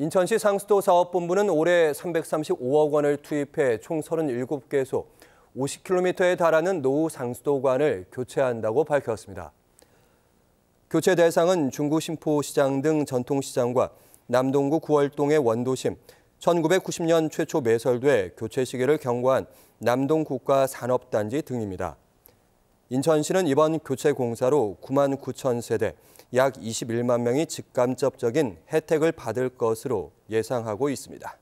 인천시 상수도 사업본부는 올해 335억 원을 투입해 총 37개소 50km에 달하는 노후 상수도관을 교체한다고 밝혔습니다. 교체 대상은 중구 신포시장 등 전통시장과 남동구 구월동의 원도심, 1990년 최초 매설돼 교체 시기를 경과한 남동국가산업단지 등입니다. 인천시는 이번 교체 공사로 9만 9천 세대, 약 21만 명이 직간접적인 혜택을 받을 것으로 예상하고 있습니다.